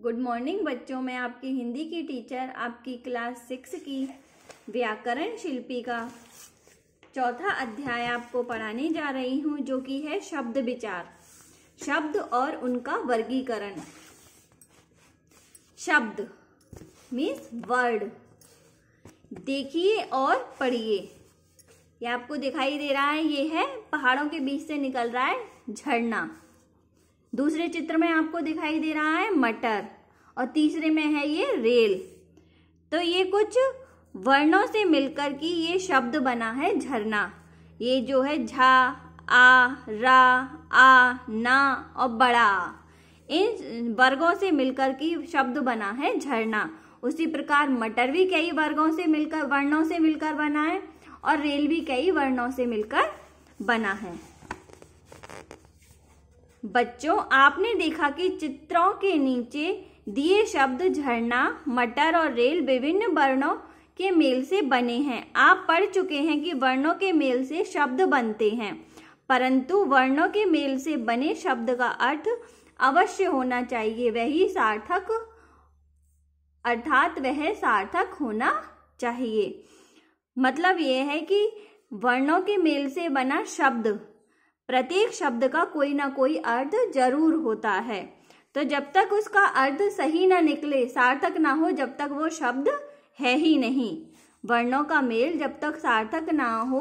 good morning बच्चों मैं आपकी हिंदी की टीचर आपकी क्लास सिक्स की व्याकरण शिल्पी का चौथा अध्याय आपको पढ़ाने जा रही हूँ जो कि है शब्द विचार शब्द और उनका वर्गीकरण शब्द मीन्स वर्ड देखिए और पढ़िए ये आपको दिखाई दे रहा है ये है पहाड़ों के बीच से निकल रहा है झरना दूसरे चित्र में आपको दिखाई दे रहा है मटर और तीसरे में है ये रेल तो ये कुछ वर्णों से मिलकर की ये शब्द बना है झरना ये जो है झा आ रा आ ना और बड़ा इन वर्गों से मिलकर की शब्द बना है झरना उसी प्रकार मटर भी कई वर्गों से मिलकर वर्णों से मिलकर बना है और रेल भी कई वर्णों से मिलकर बना है बच्चों आपने देखा कि चित्रों के नीचे दिए शब्द झरना मटर और रेल विभिन्न वर्णों के मेल से बने हैं आप पढ़ चुके हैं कि वर्णों के मेल से शब्द बनते हैं परंतु वर्णों के मेल से बने शब्द का अर्थ अवश्य होना चाहिए वही सार्थक अर्थात वह सार्थक होना चाहिए मतलब यह है कि वर्णों के मेल से बना शब्द प्रत्येक शब्द का कोई ना कोई अर्थ जरूर होता है तो जब तक उसका अर्थ सही ना निकले सार्थक ना हो जब तक वो शब्द है ही नहीं वर्णों का मेल जब तक सार्थक ना हो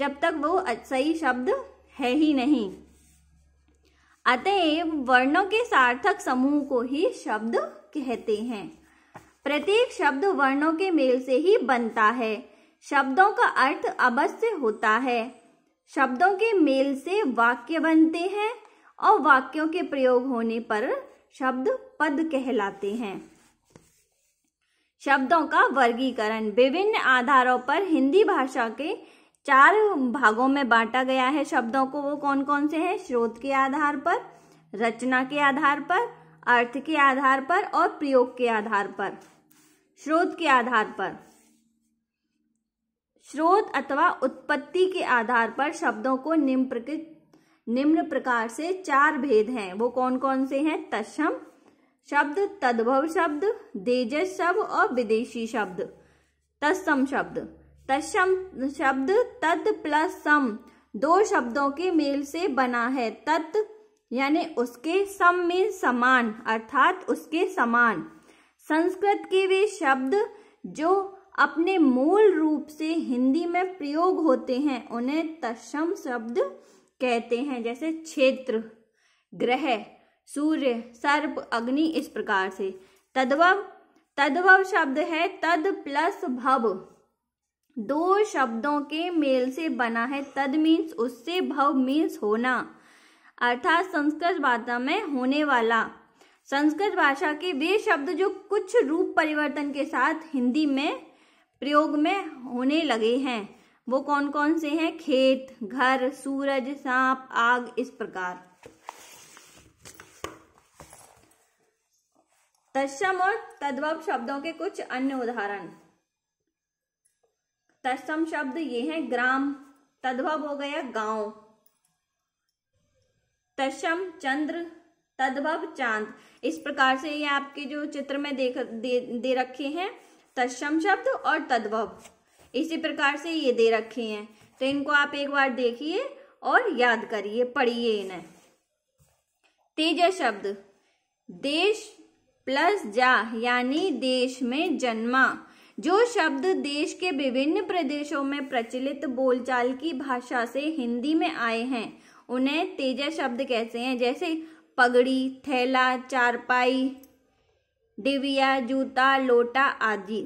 जब तक वो सही शब्द है ही नहीं अतएव वर्णों के सार्थक समूह को ही शब्द कहते हैं प्रत्येक शब्द वर्णों के मेल से ही बनता है शब्दों का अर्थ अवश्य होता है शब्दों के मेल से वाक्य बनते हैं और वाक्यों के प्रयोग होने पर शब्द पद कहलाते हैं शब्दों का वर्गीकरण विभिन्न आधारों पर हिंदी भाषा के चार भागों में बांटा गया है शब्दों को वो कौन कौन से हैं स्रोत के आधार पर रचना के आधार पर अर्थ के आधार पर और प्रयोग के आधार पर स्रोत के आधार पर स्रोत अथवा उत्पत्ति के आधार पर शब्दों को निम्न प्रकृत निम्न प्रकार से चार भेद हैं वो कौन कौन से हैं तस्म शब्द तद्भव शब्द देजस शब्द और विदेशी शब्द तत्सम शब्द तस्म शब्द तद प्लस सम दो शब्दों के मेल से बना है तत् यानी उसके सम में समान अर्थात उसके समान संस्कृत के वे शब्द जो अपने मूल रूप से हिंदी में प्रयोग होते हैं उन्हें तत्सम शब्द कहते हैं जैसे क्षेत्र ग्रह सूर्य सर्प अग्नि इस प्रकार से तद्भव तद्भव शब्द है तद प्लस भव दो शब्दों के मेल से बना है तद मीन्स उससे भव मीन्स होना अर्थात संस्कृत भाषा में होने वाला संस्कृत भाषा के वे शब्द जो कुछ रूप परिवर्तन के साथ हिंदी में प्रयोग में होने लगे हैं वो कौन कौन से हैं खेत घर सूरज सांप आग इस प्रकार तस्म और तद्भव शब्दों के कुछ अन्य उदाहरण तस्म शब्द ये है ग्राम तद्भव हो गया गांव तस्म चंद्र तद्भव चांद इस प्रकार से ये आपके जो चित्र में देख दे, दे रखे हैं तत्सम शब्द और तद्भव इसी प्रकार से ये दे रखे हैं तो इनको आप एक बार देखिए और याद करिए पढ़िए इन्हें तेज शब्द देश प्लस जा यानी देश में जन्मा जो शब्द देश के विभिन्न प्रदेशों में प्रचलित बोलचाल की भाषा से हिंदी में आए हैं उन्हें तेजा शब्द कहते हैं जैसे पगड़ी थैला चारपाई डिबिया जूता लोटा आदि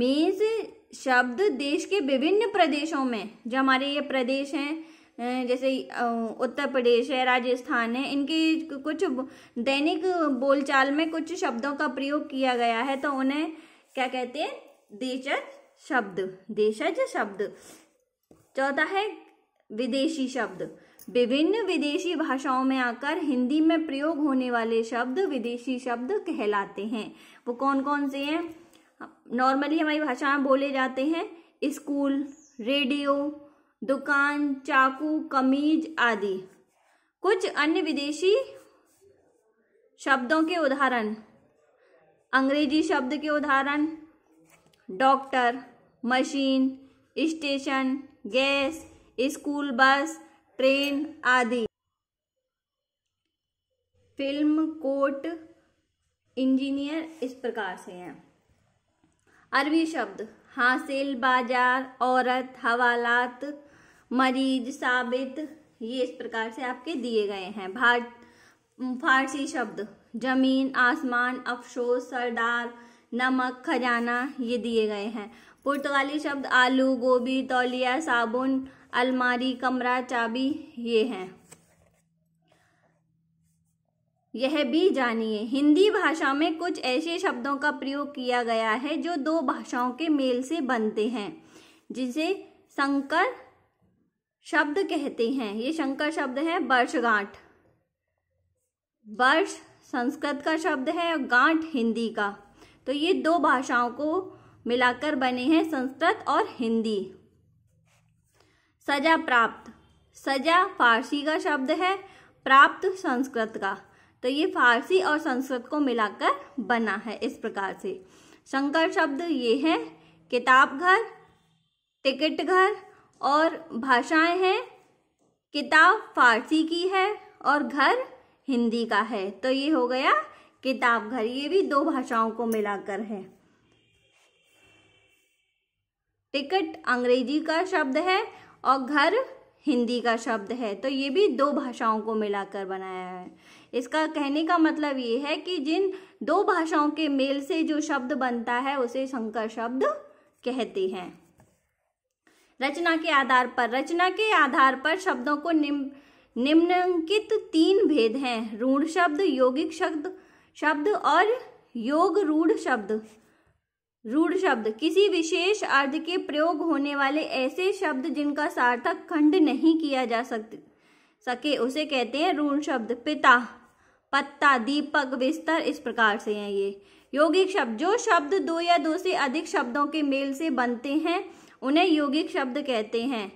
मीन्स शब्द देश के विभिन्न प्रदेशों में जो हमारे ये प्रदेश हैं जैसे उत्तर प्रदेश है राजस्थान है इनके कुछ दैनिक बोलचाल में कुछ शब्दों का प्रयोग किया गया है तो उन्हें क्या कहते हैं देशज शब्द देशज शब्द चौथा है विदेशी शब्द विभिन्न विदेशी भाषाओं में आकर हिंदी में प्रयोग होने वाले शब्द विदेशी शब्द कहलाते हैं वो कौन कौन से हैं नॉर्मली हमारी भाषा में बोले जाते हैं स्कूल रेडियो दुकान चाकू कमीज आदि कुछ अन्य विदेशी शब्दों के उदाहरण अंग्रेजी शब्द के उदाहरण doctor machine station gas school bus train आदि फिल्म कोट इंजीनियर इस प्रकार से हैं अरबी शब्द हासिल बाजार औरत हवालात मरीज साबित ये इस प्रकार से आपके दिए गए हैं भारत फारसी शब्द जमीन आसमान अफसोस सरदार नमक खजाना ये दिए गए हैं पुर्तगाली शब्द आलू गोभी तौलिया साबुन अलमारी कमरा चाबी ये हैं यह भी जानिए हिंदी भाषा में कुछ ऐसे शब्दों का प्रयोग किया गया है जो दो भाषाओं के मेल से बनते हैं जिसे संकर शब्द कहते हैं ये शंकर शब्द है वर्षगांठ वर्ष संस्कृत का शब्द है और गांठ हिंदी का तो ये दो भाषाओं को मिलाकर बने हैं संस्कृत और हिंदी सजा प्राप्त सजा फारसी का शब्द है प्राप्त संस्कृत का तो ये फारसी और संस्कृत को मिलाकर बना है इस प्रकार से शंकर शब्द ये है किताब घर टिकट घर और भाषाएं हैं किताब फारसी की है और घर हिंदी का है तो ये हो गया किताब घर ये भी दो भाषाओं को मिलाकर है टिकट अंग्रेजी का शब्द है और घर हिंदी का शब्द है तो ये भी दो भाषाओं को मिलाकर बनाया है इसका कहने का मतलब ये है कि जिन दो भाषाओं के मेल से जो शब्द बनता है उसे संकर शब्द कहते हैं रचना के आधार पर रचना के आधार पर शब्दों को निम्न निम्नलिखित तीन भेद हैं रूढ़ शब्द यौगिक शब्द शब्द और योग रूढ़ शब्द रूढ़ शब्द किसी विशेष अर्थ के प्रयोग होने वाले ऐसे शब्द जिनका सार्थक खंड नहीं किया जा सकते सके उसे कहते हैं रूढ़ शब्द पिता पत्ता दीपक विस्तर इस प्रकार से हैं ये यौगिक शब्द जो शब्द दो या दो से अधिक शब्दों के मेल से बनते हैं उन्हें यौगिक शब्द कहते हैं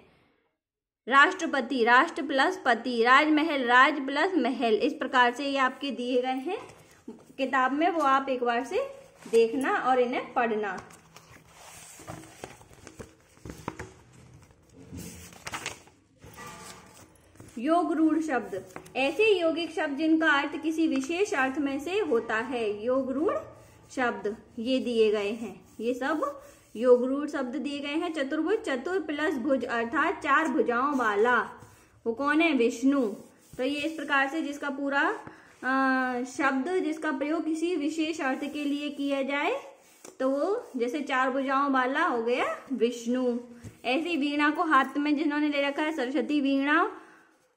राष्ट्रपति राष्ट्र प्लस पति राजमहल राज प्लस महल इस प्रकार से ये आपके दिए गए हैं किताब में वो आप एक बार से देखना और इन्हें पढ़ना योग रूढ़ शब्द ऐसे योगिक शब्द जिनका अर्थ किसी विशेष अर्थ में से होता है योग रूढ़ शब्द ये दिए गए हैं ये सब योग रूढ़ शब्द दिए गए हैं चतुर्भुज चतुर प्लस भुज अर्थात चार भुजाओं वाला वो कौन है विष्णु तो ये इस प्रकार से जिसका पूरा शब्द जिसका प्रयोग किसी विशेष अर्थ के लिए किया जाए तो वो जैसे चार भुजाओं वाला हो गया विष्णु ऐसी वीणा को हाथ में जिन्होंने ले रखा है सरस्वती वीणा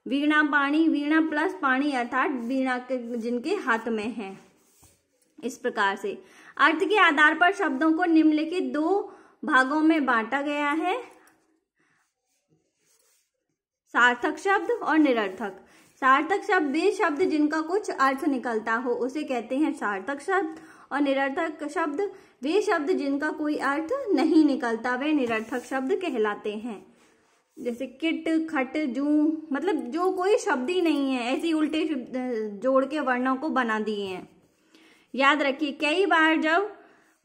वीणा पाणी वीणा प्लस पाणी अर्थात वीणा के जिनके हाथ में है इस प्रकार से अर्थ के आधार पर शब्दों को निम्नलिखित दो भागों में बांटा गया है सार्थक शब्द और निरर्थक सार्थक शब्द वे शब्द जिनका कुछ अर्थ निकलता हो उसे कहते हैं सार्थक शब्द और निरर्थक शब्द वे शब्द जिनका कोई अर्थ नहीं निकलता वे निरर्थक शब्द कहलाते हैं जैसे किट खट जू मतलब जो कोई शब्द ही नहीं है ऐसे उल्टे जोड़ के वर्णों को बना दिए हैं याद रखिए कई बार जब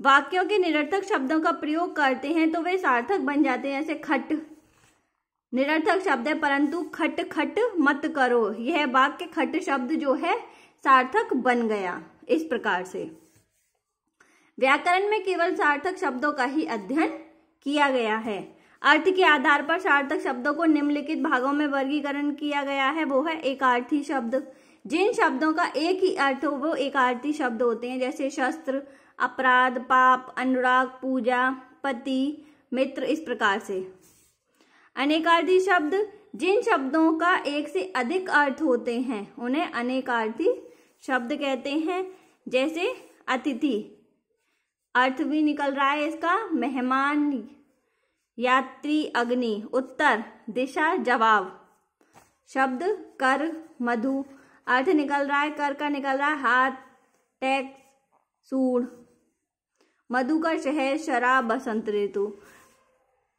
वाक्यों के निरर्थक शब्दों का प्रयोग करते हैं तो वे सार्थक बन जाते हैं ऐसे खट निरर्थक शब्द है परंतु खट खट मत करो यह वाक्य खट शब्द जो है सार्थक बन गया इस प्रकार से व्याकरण में केवल सार्थक शब्दों का ही अध्ययन किया गया है अर्थ के आधार पर सार्थक शब्दों को निम्नलिखित भागों में वर्गीकरण किया गया है वो है एकार्थी शब्द जिन शब्दों का एक ही अर्थ हो वो एक शब्द होते हैं जैसे शस्त्र अपराध पाप अनुराग पूजा पति मित्र इस प्रकार से अनेकार्थी शब्द जिन शब्दों का एक से अधिक अर्थ होते हैं उन्हें अनेकार्थी शब्द कहते हैं जैसे अतिथि अर्थ भी निकल रहा है इसका मेहमान यात्री अग्नि उत्तर दिशा जवाब शब्द कर मधु अर्थ निकल रहा है कर का निकल रहा है हाथ टैक्स सूढ़ मधु का शहर शराब बसंत ऋतु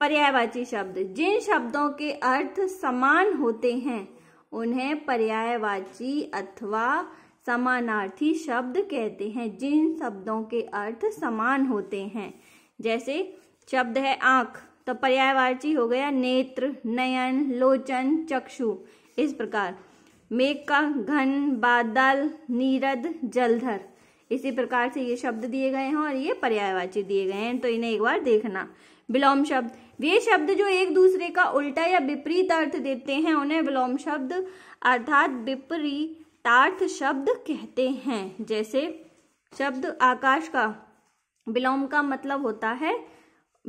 पर्यायवाची शब्द जिन शब्दों के अर्थ समान होते हैं उन्हें पर्यायवाची अथवा समानार्थी शब्द कहते हैं जिन शब्दों के अर्थ समान होते हैं जैसे शब्द है आँख तो पर्यायवाची हो गया नेत्र नयन लोचन चक्षु इस प्रकार मेघ का घन बादल नीरद जलधर इसी प्रकार से ये शब्द दिए गए हैं और ये पर्यायवाची दिए गए हैं तो इन्हें एक बार देखना विलोम शब्द वे शब्द जो एक दूसरे का उल्टा या विपरीत अर्थ देते हैं उन्हें विलोम शब्द अर्थात विपरीतार्थ शब्द कहते हैं जैसे शब्द आकाश का विलोम का मतलब होता है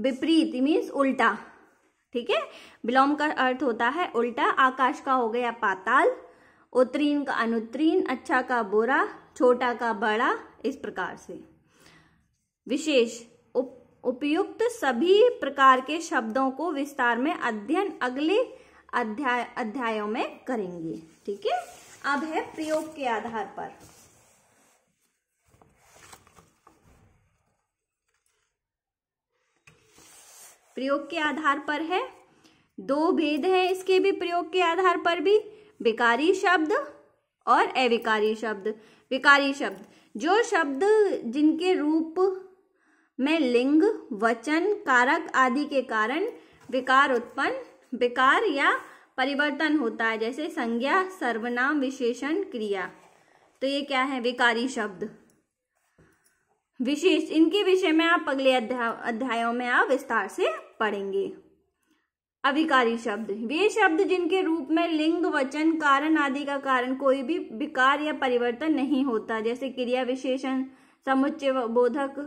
विपरीत मीन्स उल्टा ठीक है विलोम का अर्थ होता है उल्टा आकाश का हो गया पाताल उत्तरीन का अनुत्तरीन अच्छा का बुरा छोटा का बड़ा इस प्रकार से विशेष उपयुक्त सभी प्रकार के शब्दों को विस्तार में अध्ययन अगले अध्याय अध्यायों में करेंगे ठीक है अब है प्रयोग के आधार पर प्रयोग के आधार पर है दो भेद हैं इसके भी प्रयोग के आधार पर भी विकारी शब्द और अविकारी शब्द विकारी शब्द जो शब्द जिनके रूप में लिंग वचन कारक आदि के कारण विकार उत्पन्न विकार या परिवर्तन होता है जैसे संज्ञा सर्वनाम विशेषण क्रिया तो ये क्या है विकारी शब्द विशेष इनके विषय में आप अगले अध्या, अध्यायों में आप विस्तार से पढ़ेंगे अविकारी शब्द वे शब्द जिनके रूप में लिंग वचन कारण आदि का कारण कोई भी विकार या परिवर्तन नहीं होता जैसे क्रिया विशेषण समुच्चय बोधक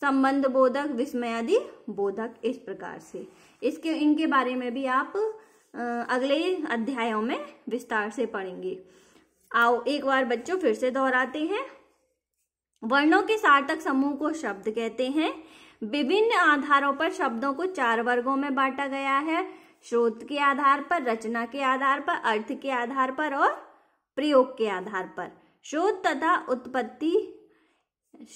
संबंध बोधक विस्मयादि बोधक इस प्रकार से इसके इनके बारे में भी आप अगले अध्यायों में विस्तार से पढ़ेंगे आओ एक बार बच्चों फिर से दोहराते हैं वर्णों के सार्थक समूह को शब्द कहते हैं विभिन्न आधारों पर शब्दों को चार वर्गों में बांटा गया है स्रोत के आधार पर रचना के आधार पर अर्थ के आधार पर और प्रयोग के आधार पर शोध तथा उत्पत्ति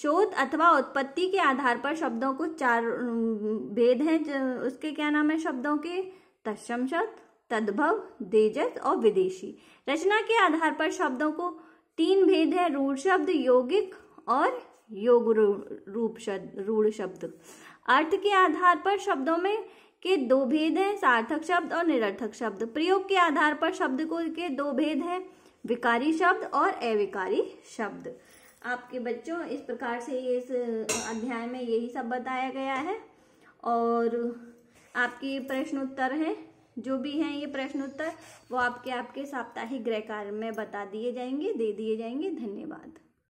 शोध अथवा उत्पत्ति के आधार पर शब्दों को चार भेद हैं उसके क्या नाम है शब्दों के तत्सम शब्द तद्भव देजत और विदेशी रचना के आधार पर शब्दों को तीन भेद है रूढ़ शब्द यौगिक और योग रूप शब्द रूढ़ शब्द अर्थ के आधार पर शब्दों में के दो भेद हैं सार्थक शब्द और निरर्थक शब्द प्रयोग के आधार पर शब्द को के दो भेद हैं विकारी शब्द और अविकारी शब्द आपके बच्चों इस प्रकार से ये इस अध्याय में यही सब बताया गया है और आपके प्रश्नोत्तर हैं जो भी हैं ये प्रश्नोत्तर वो आपके आपके साप्ताहिक गृह कार्य में बता दिए जाएंगे दे दिए जाएंगे धन्यवाद